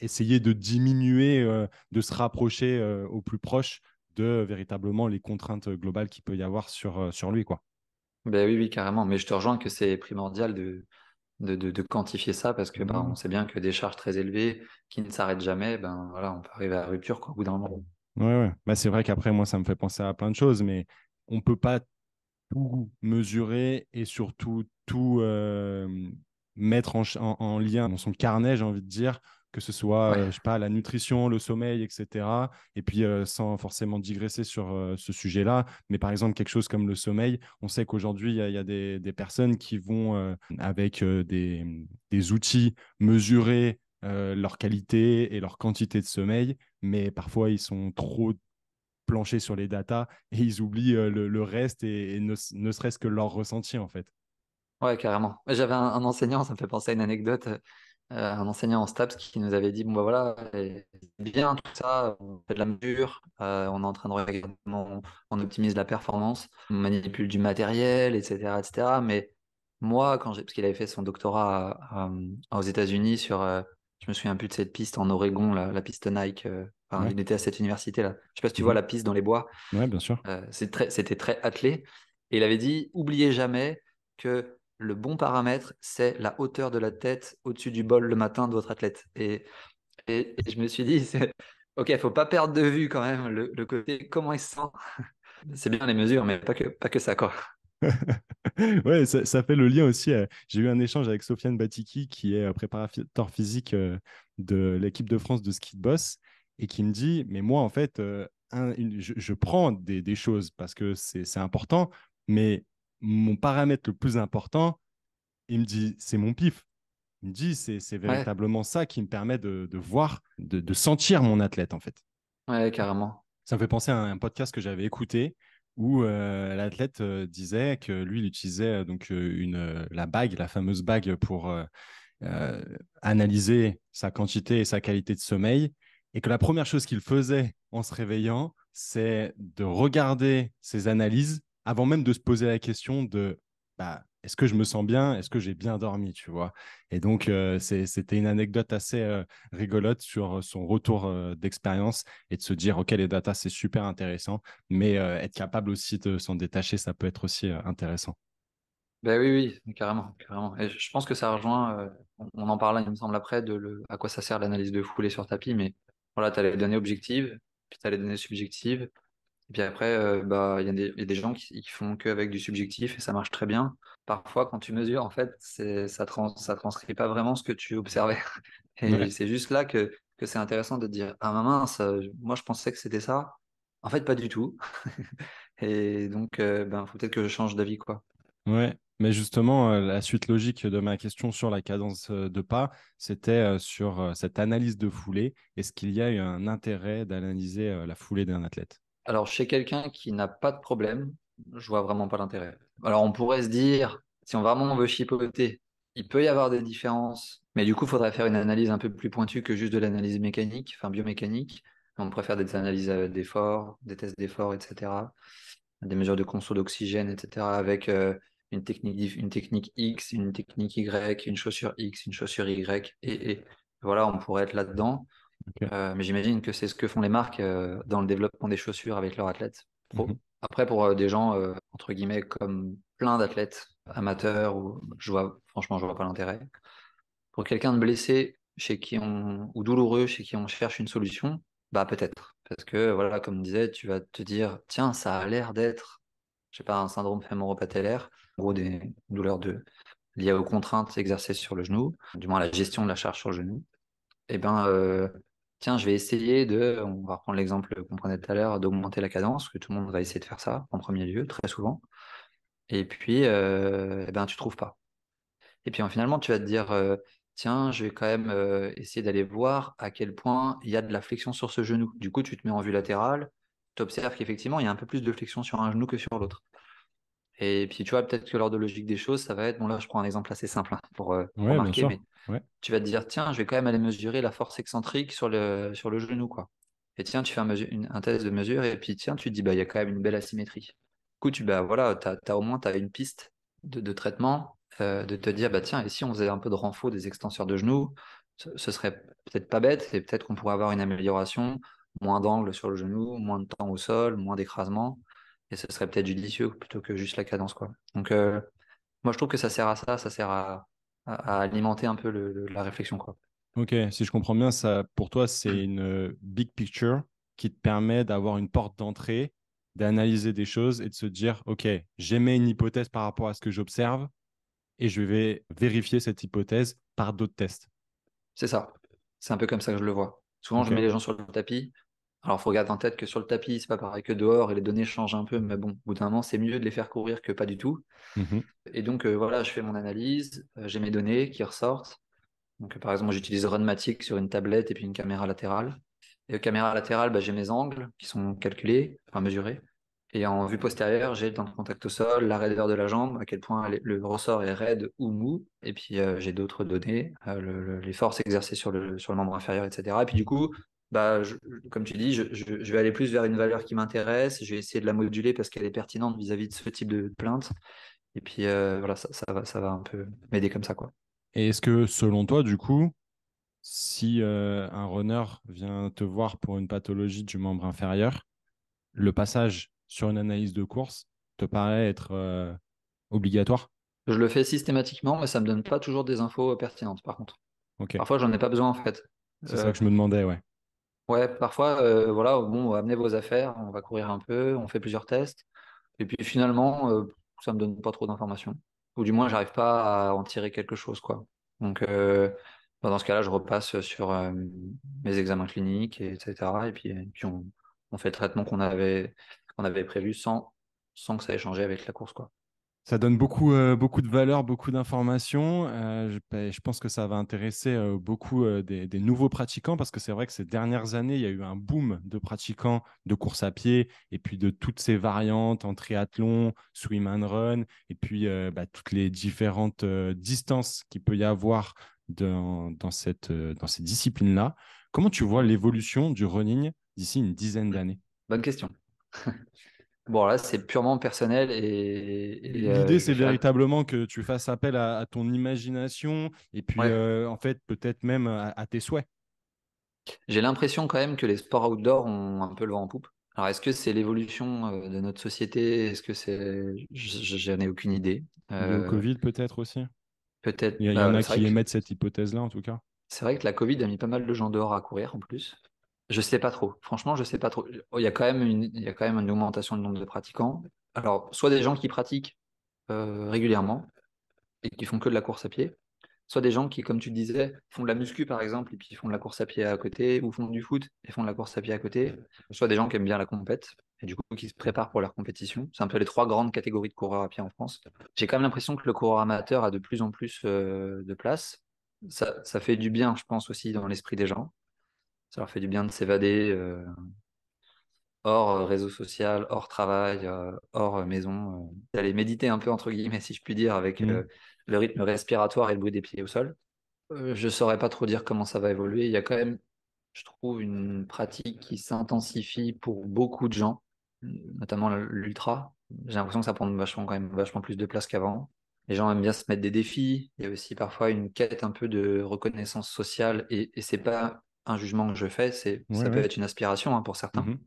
essayer de diminuer, euh, de se rapprocher euh, au plus proche de véritablement les contraintes globales qu'il peut y avoir sur, sur lui. Quoi. Ben oui, oui, carrément. Mais je te rejoins que c'est primordial de, de, quantifier ça parce que ben, mmh. on sait bien que des charges très élevées qui ne s'arrêtent jamais, ben, voilà, on peut arriver à la rupture quoi, au bout d'un moment. Oui, ouais. Bah, c'est vrai qu'après, moi, ça me fait penser à plein de choses, mais on ne peut pas mesurer et surtout tout euh, mettre en, lien dans son carnet, j'ai envie de dire, que ce soit, euh, je sais pas, la nutrition, le sommeil, etc. Et puis, euh, sans forcément digresser sur ce sujet-là, mais par exemple, quelque chose comme le sommeil, on sait qu'aujourd'hui, il y a, des, personnes qui vont, avec des, outils, mesurer leur qualité et leur quantité de sommeil, mais parfois, ils sont trop plancher sur les datas et ils oublient euh, le, reste et, ne, serait-ce que leur ressenti en fait. Ouais, carrément. J'avais un, enseignant, ça me fait penser à une anecdote, euh, un enseignant en STAPS qui nous avait dit, bon bah voilà, c'est bien tout ça, on fait de la mesure, euh, on est en train de regarder on, optimise la performance, on manipule du matériel, etc. etc. mais moi, quand j'ai, parce qu'il avait fait son doctorat aux États-Unis sur, je me souviens plus de cette piste en Oregon, la, la piste Nike il était à cette université-là. Je ne sais pas si tu mhm. vois la piste dans les bois. Oui, bien sûr. Euh, c'était très, attelé. Et il avait dit oubliez jamais que le bon paramètre, c'est la hauteur de la tête au-dessus du bol le matin de votre athlète. Et, et, je me suis dit ok, il ne faut pas perdre de vue quand même le, côté comment il se sent. c'est bien les mesures, mais pas que, pas que ça, quoi. ça, fait le lien aussi. Euh, j'ai eu un échange avec Sofiane Batiki, qui est euh, préparateur physique de l'équipe de France de ski de boss, et qui me dit, mais moi, en fait, euh, je, prends des, choses parce que c'est important, mais mon paramètre le plus important, il me dit, c'est mon pif. Il me dit, c'est véritablement ça qui me permet de, voir, de, sentir mon athlète, en fait. Ouais, carrément. Ça me fait penser à un, podcast que j'avais écouté où euh, l'athlète euh, disait que lui, il utilisait donc une, la bague, la fameuse bague pour analyser sa quantité et sa qualité de sommeil et que la première chose qu'il faisait en se réveillant, c'est de regarder ses analyses avant même de se poser la question de bah, est-ce que je me sens bien Est-ce que j'ai bien dormi Tu vois Et donc, euh, c'était une anecdote assez euh, rigolote sur euh, son retour d'expérience et de se dire ok, les data c'est super intéressant, mais être capable aussi de s'en détacher, ça peut être aussi intéressant. Ben oui, oui, carrément, carrément. Et je pense que ça rejoint, on en parle, il me semble, après, de le, à quoi ça sert l'analyse de foulée sur tapis, mais voilà, tu as les données objectives, puis tu as les données subjectives. Et puis après, euh, bah, il bah, y, y, a des gens qui, qui font qu'avec du subjectif et ça marche très bien. Parfois, quand tu mesures, en fait, ça, trans, ça transcrit pas vraiment ce que tu observais. Et c'est juste là que, que c'est intéressant de dire Ah, mince, euh, moi je pensais que c'était ça. En fait, pas du tout. et donc, il euh, ben, faut peut-être que je change d'avis. quoi. Ouais, mais justement, euh, la suite logique de ma question sur la cadence euh, de pas, c'était euh, sur cette analyse de foulée. Est-ce qu'il y a eu un intérêt d'analyser la foulée d'un athlète Alors, chez quelqu'un qui n'a pas de problème, je vois vraiment pas l'intérêt. Alors, on pourrait se dire, si on vraiment veut chipoter, il peut y avoir des différences, mais du coup, il faudrait faire une analyse un peu plus pointue que juste de l'analyse mécanique, enfin biomécanique. On pourrait faire des analyses d'effort, des tests d'effort, etc. Des mesures de conso d'oxygène, etc. Avec une technique, une technique X, une technique Y, une chaussure X, une chaussure Y. Et, voilà, on pourrait être là-dedans. Euh, mais j'imagine que c'est ce que font les marques euh, dans le développement des chaussures avec leurs athlètes. Mhm. Après, pour euh, des gens, entre guillemets, comme plein d'athlètes amateurs, ou, je vois, franchement, je vois pas l'intérêt. Pour quelqu'un de blessé chez qui on, ou douloureux chez qui on cherche une solution, bah peut-être. Parce que, voilà, comme disait, tu vas te dire, tiens, ça a l'air d'être, je sais pas, un syndrome fémoro gros des douleurs de, liées aux contraintes exercées sur le genou, du moins la gestion de la charge sur le genou, eh ben, euh, tiens, je vais essayer de, on va reprendre l'exemple qu'on prenait tout à l'heure, d'augmenter la cadence, que tout le monde va essayer de faire ça en premier lieu, très souvent. Et puis, euh, eh ben, tu trouves pas. Et puis finalement, tu vas te dire, euh, tiens, je vais quand même essayer d'aller voir à quel point il y a de la flexion sur ce genou. Du coup, tu te mets en vue latérale, tu observes qu'effectivement, il y a un peu plus de flexion sur un genou que sur l'autre. Et puis, tu vois, peut-être que l'ordre de logique des choses, ça va être, bon là, je prends un exemple assez simple hein, pour, euh, remarquer, mais tu vas te dire, tiens, je vais quand même aller mesurer la force excentrique sur le, sur le genou, quoi. Et tiens, tu fais un, une, test de mesure, et puis tiens, tu te dis, bah, il y a quand même une belle asymétrie. Du coup, tu, bah, voilà, as, au moins, tu as une piste de, traitement, euh, de te dire, bah, tiens, et si on faisait un peu de renfort des extenseurs de genoux, ce, ce serait peut-être pas bête, et peut-être qu'on pourrait avoir une amélioration, moins d'angle sur le genou, moins de temps au sol, moins d'écrasement et ce serait peut-être judicieux plutôt que juste la cadence. Quoi. Donc, euh, moi, je trouve que ça sert à ça, ça sert à, alimenter un peu la réflexion. Quoi. Ok, si je comprends bien, ça, pour toi, c'est mm. une euh, big picture qui te permet d'avoir une porte d'entrée, d'analyser des choses et de se dire, OK, j'émets une hypothèse par rapport à ce que j'observe et je vais vérifier cette hypothèse par d'autres tests. C'est ça. C'est un peu comme ça que je le vois. Souvent, je mets les gens sur le tapis alors, il faut garder en tête que sur le tapis, c'est pas pareil que dehors et les données changent un peu, mais bon, au bout d'un moment, c'est mieux de les faire courir que pas du tout. Mmh et donc, euh, voilà, je fais mon analyse, euh, j'ai mes données qui ressortent. Donc, par exemple, j'utilise Runmatic sur une tablette et puis une caméra latérale. Et caméra latérale, bah, j'ai mes angles qui sont calculés, enfin mesurés. Et en vue postérieure, j'ai dans le contact au sol la raideur de la jambe, à quel point le ressort est raide ou mou. Et puis, euh, j'ai d'autres données, les forces exercées sur le, sur le membre inférieur, etc. Et puis, du coup, bah, comme tu dis, je, vais aller plus vers une valeur qui m'intéresse, je vais essayer de la moduler parce qu'elle est pertinente vis-à-vis de ce type de plainte. Et puis euh, voilà, ça, va, ça va un peu m'aider comme ça. Quoi. Et est-ce que selon toi, du coup, si euh, un runner vient te voir pour une pathologie du membre inférieur, le passage sur une analyse de course te paraît être euh, obligatoire Je le fais systématiquement, mais ça ne me donne pas toujours des infos pertinentes par contre. Parfois, Parfois, j'en ai pas besoin en fait. C'est ça que je me demandais, ouais. Ouais, parfois, euh, voilà, bon, amenez vos affaires, on va courir un peu, on fait plusieurs tests. Et puis finalement, ça euh, ça me donne pas trop d'informations. Ou du moins, j'arrive pas à en tirer quelque chose, quoi. Donc, euh, bah, dans ce cas-là, je repasse sur mes examens cliniques, etc. Et puis, puis on, fait le traitement qu'on avait, avait prévu sans, sans que ça ait changé avec la course, quoi. Ça donne beaucoup, euh, beaucoup de valeur, beaucoup d'informations. Euh, je, pense que ça va intéresser euh, beaucoup des, nouveaux pratiquants parce que c'est vrai que ces dernières années, il y a eu un boom de pratiquants de course à pied et puis de toutes ces variantes en triathlon, swim and run et puis bah, toutes les différentes distances qu'il peut y avoir dans, cette, dans ces disciplines-là. Comment tu vois l'évolution du running d'ici une dizaine d'années Bonne question. Bon, là, c'est purement personnel. Et, euh, L'idée, c'est véritablement que tu fasses appel à, ton imagination et puis, euh, en fait, peut-être même à, tes souhaits. J'ai l'impression quand même que les sports outdoor ont un peu le vent en poupe. Alors, est-ce que c'est l'évolution euh, de notre société Est-ce que c'est. J'en ai aucune idée. Euh... Le Covid, peut-être aussi Peut-être. Il y, bah, en a qui émettent cette hypothèse-là, en tout cas. C'est vrai que la Covid a mis pas mal de gens dehors à courir, en plus. Je sais pas trop. Franchement, je sais pas trop. Oh, il y a quand même une, augmentation du nombre de pratiquants. Alors, soit des gens qui pratiquent euh, régulièrement et qui font que de la course à pied, soit des gens qui, comme tu disais, font de la muscu par exemple et puis font de la course à pied à côté, ou font du foot et font de la course à pied à côté, soit des gens qui aiment bien la compète et du coup qui se préparent pour leur compétition. C'est un peu les trois grandes catégories de coureurs à pied en France. J'ai quand même l'impression que le coureur amateur a de plus en plus euh, de place. ça, fait du bien, je pense, aussi dans l'esprit des gens. Ça leur fait du bien de s'évader euh, hors euh, réseau social, hors travail, euh, hors maison, d'aller méditer un peu, entre guillemets, si je puis dire, avec mmh. le, rythme respiratoire et le bruit des pieds au sol. je ne saurais pas trop dire comment ça va évoluer. Il y a quand même, je trouve, une pratique qui s'intensifie pour beaucoup de gens, notamment l'ultra. J'ai l'impression que ça prend vachement, quand même, vachement plus de place qu'avant. Les gens aiment bien se mettre des défis. Il y a aussi parfois une quête un peu de reconnaissance sociale et, et c'est pas un jugement que je fais, c'est ça peut être une aspiration hein, pour certains, mmh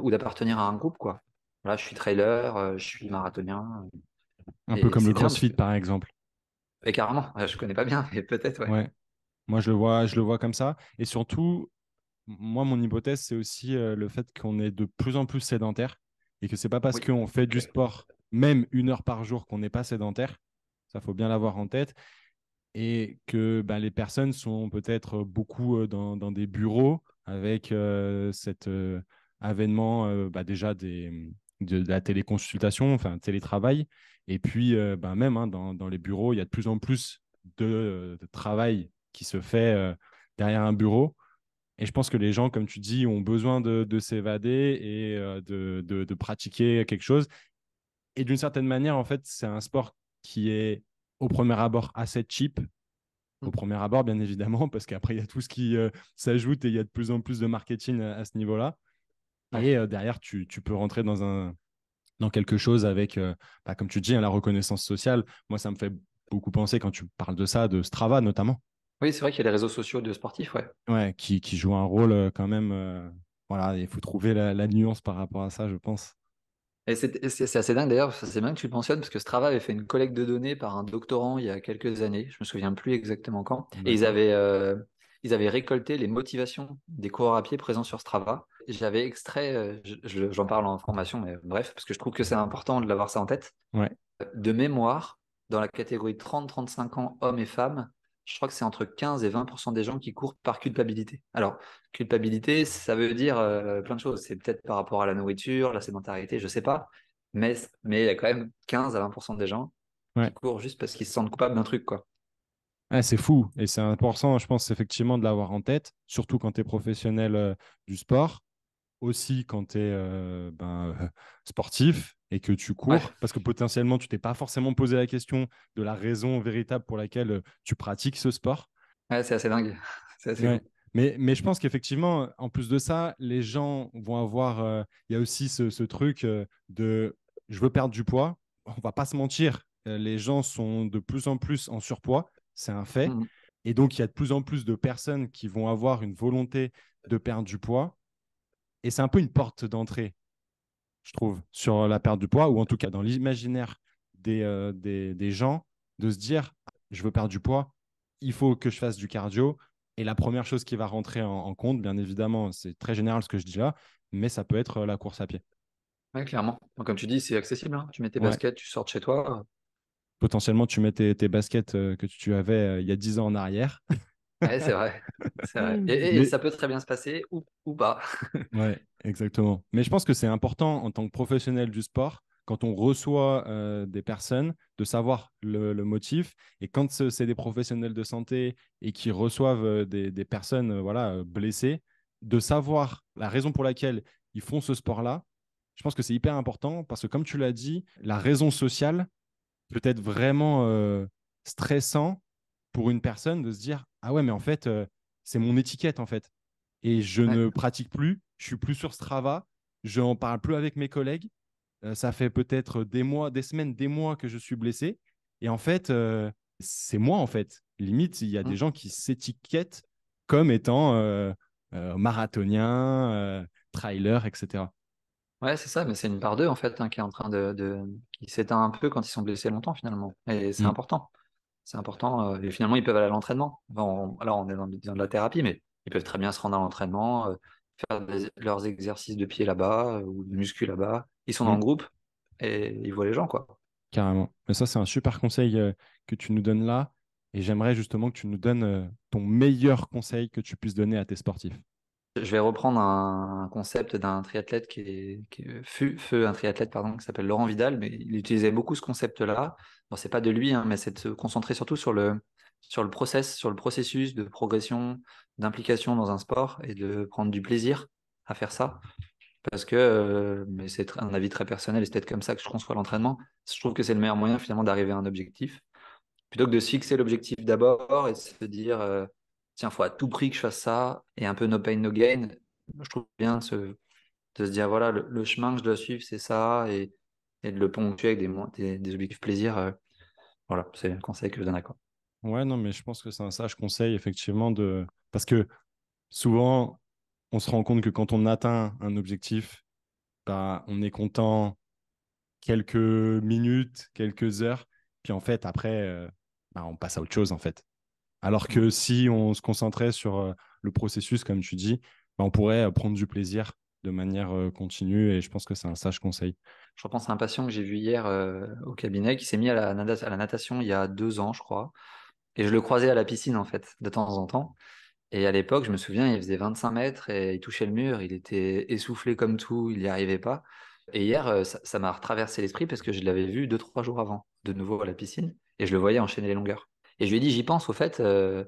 ou d'appartenir à un groupe quoi. Là, je suis trailer, euh, je suis marathonien. Euh, un peu comme le CrossFit par exemple. Et carrément, je connais pas bien, mais peut-être ouais. Moi, je le vois, je le vois comme ça. Et surtout, moi, mon hypothèse, c'est aussi euh, le fait qu'on est de plus en plus sédentaire et que c'est pas parce qu'on fait du sport, même une heure par jour, qu'on n'est pas sédentaire. Ça faut bien l'avoir en tête et que bah, les personnes sont peut-être beaucoup dans, des bureaux avec cet avènement bah, déjà des, mmh, de, la téléconsultation, enfin télétravail. Et puis bah, même hein, dans, les bureaux, il y a de plus en plus de, travail qui se fait derrière un bureau. Et je pense que les gens, comme tu dis, ont besoin de, s'évader et de, de, pratiquer quelque chose. Et d'une certaine manière, en fait, c'est un sport qui est au premier abord assez cheap, au mm. premier abord, bien évidemment, parce qu'après, il y a tout ce qui euh, s'ajoute et il y a de plus en plus de marketing à, ce niveau-là. Et euh, derrière, tu, peux rentrer dans, un, dans quelque chose avec, euh, bah, comme tu dis, hein, la reconnaissance sociale. Moi, ça me fait beaucoup penser quand tu parles de ça, de Strava notamment. Oui, c'est vrai qu'il y a les réseaux sociaux de sportifs, ouais. Ouais, qui, qui jouent un rôle quand même. voilà, il faut trouver la, nuance par rapport à ça, je pense c'est assez dingue d'ailleurs, c'est bien que tu le mentionnes, parce que Strava avait fait une collecte de données par un doctorant il y a quelques années, je me souviens plus exactement quand, et ils avaient, euh, ils avaient récolté les motivations des coureurs à pied présents sur Strava. J'avais extrait, euh, j'en parle en formation, mais bref, parce que je trouve que c'est important de l'avoir ça en tête. De mémoire, dans la catégorie 30-35 ans, hommes et femmes, je crois que c'est entre 15 et 20 des gens qui courent par culpabilité. Alors, culpabilité, ça veut dire euh, plein de choses. C'est peut-être par rapport à la nourriture, la sédentarité, je ne sais pas. Mais, mais il y a quand même 15 à 20 des gens qui courent juste parce qu'ils se sentent coupables d'un truc. quoi. Ah, c'est fou. Et c'est important, je pense, effectivement, de l'avoir en tête, surtout quand tu es professionnel euh, du sport, aussi quand tu es euh, ben, sportif et que tu cours parce que potentiellement tu t'es pas forcément posé la question de la raison véritable pour laquelle euh, tu pratiques ce sport. Ouais, c'est assez dingue. Mais, mais, je pense qu'effectivement, en plus de ça, les gens vont avoir. Euh, il y a aussi ce, truc euh, de je veux perdre du poids. On va pas se mentir, les gens sont de plus en plus en surpoids, c'est un fait. Mmh. Et donc, il y a de plus en plus de personnes qui vont avoir une volonté de perdre du poids. Et c'est un peu une porte d'entrée je trouve, sur la perte du poids, ou en tout cas dans l'imaginaire euh, des, des, gens, de se dire, je veux perdre du poids, il faut que je fasse du cardio. Et la première chose qui va rentrer en, compte, bien évidemment, c'est très général ce que je dis là, mais ça peut être euh, la course à pied. Oui, clairement. comme tu dis, c'est accessible. Hein. Tu mets tes baskets, tu sors de chez toi. Potentiellement, tu mets tes, baskets euh, que tu avais il y a 10 ans en arrière c'est vrai. Et, ça peut très bien se passer ou, ou pas. ouais, exactement. Mais je pense que c'est important en tant que professionnel du sport, quand on reçoit euh, des personnes, de savoir le, motif. Et quand c'est des professionnels de santé et qui reçoivent euh, des, des personnes euh, voilà, blessées, de savoir la raison pour laquelle ils font ce sport-là, je pense que c'est hyper important parce que, comme tu l'as dit, la raison sociale peut être vraiment stressant pour une personne de se dire ah ouais, mais en fait, euh, c'est mon étiquette en fait. Et je ne pratique plus, je suis plus sur Strava, je n'en parle plus avec mes collègues. Euh, ça fait peut-être des mois, des semaines, des mois que je suis blessé. Et en fait, euh, c'est moi en fait. Limite, il y a des mmh. gens qui s'étiquettent comme étant marathonien, trailer, etc. Ouais, c'est ça, mais c'est une part d'eux en fait hein, qui est en train de, s'éteint un peu quand ils sont blessés longtemps finalement. Et c'est mmh. important. C'est important. Euh, et finalement, ils peuvent aller à l'entraînement. alors, on est dans, de la thérapie, mais ils peuvent très bien se rendre à l'entraînement, euh, faire leurs exercices de pied là-bas euh, ou de muscles là-bas. Ils sont mmh. en groupe et ils voient les gens, quoi. Carrément. Mais ça, c'est un super conseil que tu nous donnes là. Et j'aimerais justement que tu nous donnes ton meilleur conseil que tu puisses donner à tes sportifs. Je vais reprendre un, concept d'un triathlète qui, fut, un triathlète pardon, qui s'appelle Laurent Vidal, mais il utilisait beaucoup ce concept-là. Bon, c'est pas de lui, hein, mais c'est de se concentrer surtout sur le, sur le process, sur le processus de progression, d'implication dans un sport et de prendre du plaisir à faire ça. Parce que, euh, mais c'est un avis très personnel et c'est peut-être comme ça que je conçois l'entraînement. Je trouve que c'est le meilleur moyen finalement d'arriver à un objectif. Plutôt que de se fixer l'objectif d'abord et de se dire euh, tiens, faut à tout prix que je fasse ça, et un peu no pain, no gain. Je trouve bien de se dire, voilà, le, chemin que je dois suivre, c'est ça, et, de le ponctuer avec des, des, objectifs plaisir. Euh, voilà, c'est un conseil que je donne à quoi. Ouais, non, mais je pense que c'est un sage conseil, effectivement, de... parce que souvent, on se rend compte que quand on atteint un objectif, bah, on est content quelques minutes, quelques heures, puis en fait, après, euh, bah, on passe à autre chose, en fait. Alors que si on se concentrait sur euh, le processus, comme tu dis, bah, on pourrait euh, prendre du plaisir de manière euh, continue et je pense que c'est un sage conseil. Je repense à un patient que j'ai vu hier au cabinet qui s'est mis à la, natation il y a deux ans, je crois. Et je le croisais à la piscine, en fait, de temps en temps. Et à l'époque, je me souviens, il faisait 25 mètres et il touchait le mur, il était essoufflé comme tout, il n'y arrivait pas. Et hier, ça m'a traversé l'esprit parce que je l'avais vu deux, trois jours avant, de nouveau à la piscine, et je le voyais enchaîner les longueurs. Et je lui ai dit, j'y pense, au fait, euh,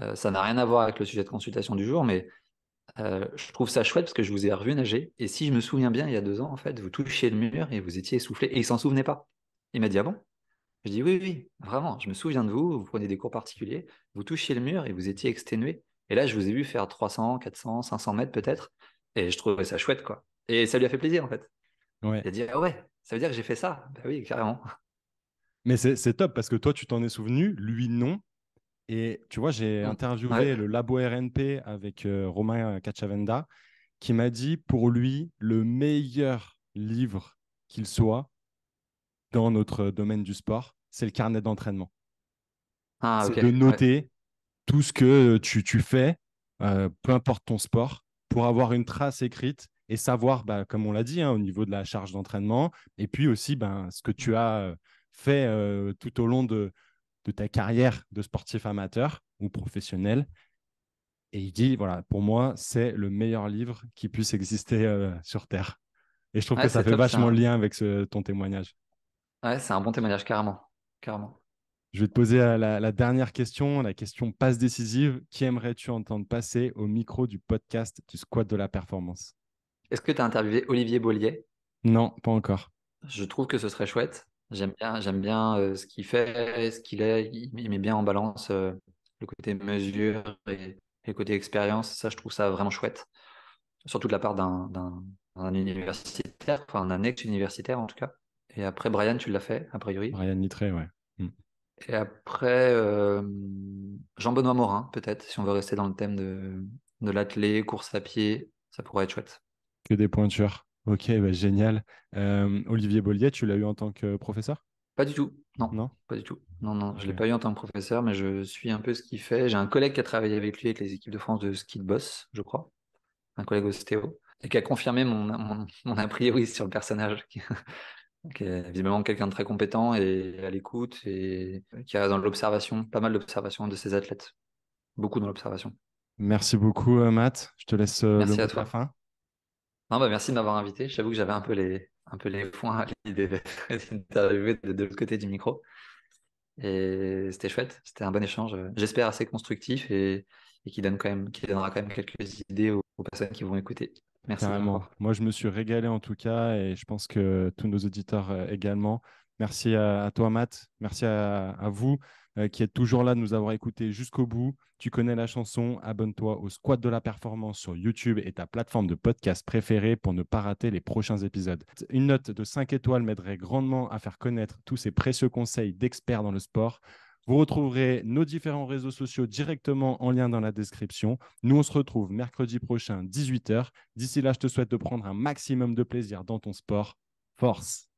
euh, ça n'a rien à voir avec le sujet de consultation du jour, mais euh, je trouve ça chouette parce que je vous ai revu nager. Et si je me souviens bien, il y a deux ans, en fait, vous touchiez le mur et vous étiez essoufflé. Et il s'en souvenait pas. Il m'a dit, ah bon Je dis, oui, oui, vraiment, je me souviens de vous, vous prenez des cours particuliers, vous touchiez le mur et vous étiez exténué. Et là, je vous ai vu faire 300, 400, 500 mètres peut-être. Et je trouvais ça chouette, quoi. Et ça lui a fait plaisir, en fait. Ouais. Il a dit, ah ouais, ça veut dire que j'ai fait ça. Ben oui, carrément. Mais c'est top parce que toi, tu t'en es souvenu, lui, non. Et tu vois, j'ai interviewé le labo RNP avec euh, Romain euh, Cachavenda qui m'a dit pour lui, le meilleur livre qu'il soit dans notre euh, domaine du sport, c'est le carnet d'entraînement. Ah, c'est de noter tout ce que tu, fais, peu importe ton sport, pour avoir une trace écrite et savoir, bah, comme on l'a dit, hein, au niveau de la charge d'entraînement, et puis aussi ben, ce que tu as fait euh, tout au long de, ta carrière de sportif amateur ou professionnel. Et il dit, voilà, pour moi, c'est le meilleur livre qui puisse exister euh, sur Terre. Et je trouve que ça fait vachement le lien avec ton témoignage. Ouais, c'est un bon témoignage, carrément. carrément. Je vais te poser euh, la, la dernière question, la question passe décisive. Qui aimerais-tu entendre passer au micro du podcast du squat de la performance Est-ce que tu as interviewé Olivier Bollier Non, pas encore. Je trouve que ce serait chouette. J'aime bien, ce qu'il fait, ce qu'il est. Il met bien en balance le côté mesure et, le côté expérience. Ça, je trouve ça vraiment chouette. Surtout de la part d'un, d'un, universitaire, enfin d'un ex-universitaire en tout cas. Et après, Brian, tu l'as fait, a priori. Brian Nitré, ouais. Mmh. Et après, Jean-Benoît Morin, peut-être, si on veut rester dans le thème de, de course à pied, ça pourrait être chouette. Que des pointures. Ok, bah, génial. Olivier Bollier, tu l'as eu en tant que professeur Pas du tout. Non, non pas du tout. Non, non, je ne l'ai pas eu en tant que professeur, mais je suis un peu ce qu'il fait. J'ai un collègue qui a travaillé avec lui avec les équipes de France de ski de boss, je crois. Un collègue au Stéo Et qui a confirmé mon, a priori sur le personnage. qui est visiblement quelqu'un de très compétent et à l'écoute et qui a dans l'observation, pas mal d'observation de ses athlètes. Beaucoup dans l'observation. Merci beaucoup, euh, Matt. Je te laisse euh, Merci à toi. Bah, merci de m'avoir invité. J'avoue que j'avais un peu les, un peu les à l'idée d'arriver de, l'autre côté du micro. Et c'était chouette, c'était un bon échange, euh, j'espère assez constructif et, qui, donne quand même, qui donnera quand même quelques idées aux, personnes qui vont écouter. Merci. à Moi, je me suis régalé en tout cas et je pense que tous nos auditeurs euh, également. Merci à, toi, Matt. Merci à vous. Euh, qui est toujours là de nous avoir écoutés jusqu'au bout. Tu connais la chanson, abonne-toi au Squat de la Performance sur YouTube et ta plateforme de podcast préférée pour ne pas rater les prochains épisodes. Une note de 5 étoiles m'aiderait grandement à faire connaître tous ces précieux conseils d'experts dans le sport. Vous retrouverez nos différents réseaux sociaux directement en lien dans la description. Nous, on se retrouve mercredi prochain, 18h. D'ici là, je te souhaite de prendre un maximum de plaisir dans ton sport. Force